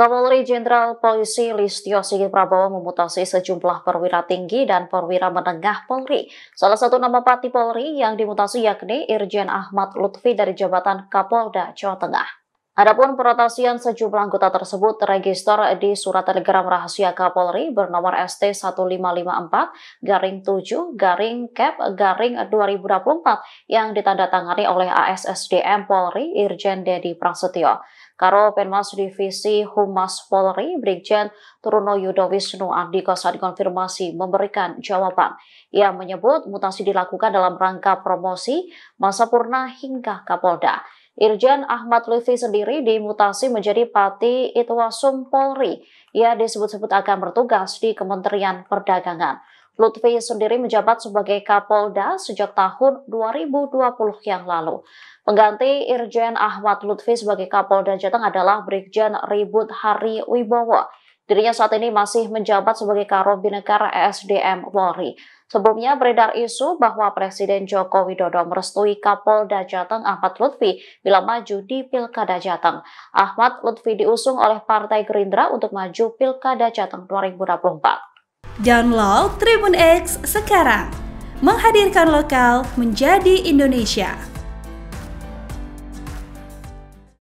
Kapolri Jenderal Polisi Listio Sigit Prabowo memutasi sejumlah perwira tinggi dan perwira menengah Polri. Salah satu nama pati Polri yang dimutasi yakni Irjen Ahmad Lutfi dari jabatan Kapolda Jawa Tengah. Adapun perotasian sejumlah anggota tersebut terregister di surat telegram rahasia Kapolri bernomor ST 1554 garing 7 garing cap e garing 2024 yang ditandatangani oleh ASSDM Polri Irjen Dedi Prasetyo. Karo Penmas Divisi Humas Polri, Brigjen Truno Yudo Wisnu Andika saat konfirmasi memberikan jawaban. Ia menyebut mutasi dilakukan dalam rangka promosi masa purna hingga Kapolda. Irjen Ahmad Lutfi sendiri dimutasi menjadi Pati Itwasum Polri. Ia disebut-sebut akan bertugas di Kementerian Perdagangan. Lutfi sendiri menjabat sebagai Kapolda sejak tahun 2020 yang lalu. Pengganti Irjen Ahmad Lutfi sebagai Kapolda Jateng adalah Brigjen Ribut Hari Wibowo. Dirinya saat ini masih menjabat sebagai Karo Binekar ESDM Polri. Sebelumnya beredar isu bahwa Presiden Joko Widodo merestui Kapolda Jateng Ahmad Lutfi bila maju di Pilkada Jateng. Ahmad Lutfi diusung oleh Partai Gerindra untuk maju Pilkada Jateng 2024. Download Tribun X sekarang. Menghadirkan lokal menjadi Indonesia.